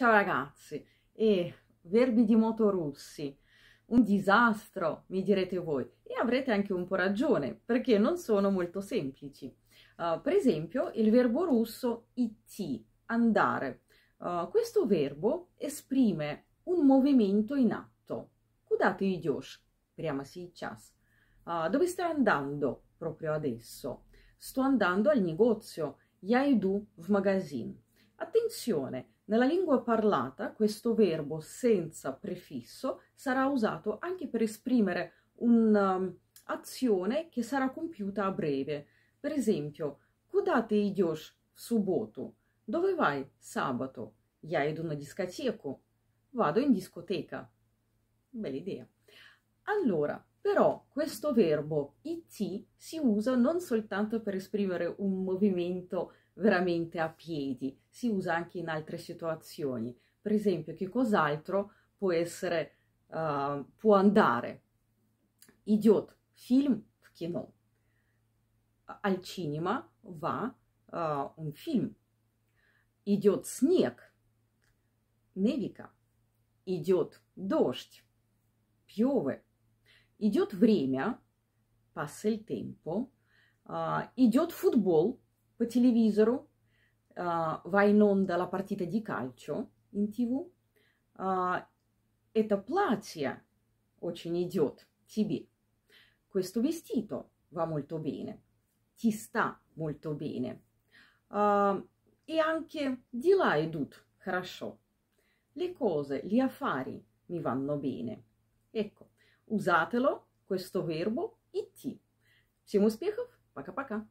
Ciao ragazzi, e verbi di moto russi, un disastro, mi direte voi, e avrete anche un po' ragione, perché non sono molto semplici. Uh, per esempio, il verbo russo itti, andare. Uh, questo verbo esprime un movimento in atto. Kudate ты идешь? si сейчас. Uh, dove stai andando? Proprio adesso. Sto andando al negozio. Я иду в магазин. Attenzione, nella lingua parlata questo verbo senza prefisso sarà usato anche per esprimere un'azione um, che sarà compiuta a breve. Per esempio, куда ты идешь в субботу? Dove vai sabato? Я иду на дискотеку. Vado in discoteca. Bella idea. Allora, però questo verbo it si usa non soltanto per esprimere un movimento veramente a piedi, si usa anche in altre situazioni. Per esempio, che cos'altro può essere, uh, può andare? Idiot, film в кино. Al cinema va uh, un film. Idiot, снег, nevica. Idiot, дождь, piove. Idiot, время, passa il tempo. Uh, идет футбол, по televisoro uh, eh, va in onda la partita di calcio in tv, uh, это платье очень идет тебе. Questo vestito va molto bene, ti sta molto bene. Uh, e anche di là idut хорошо. Le cose, gli affari mi vanno bene. Ecco, usatelo questo verbo IT. Всем успехов! Пока-пока!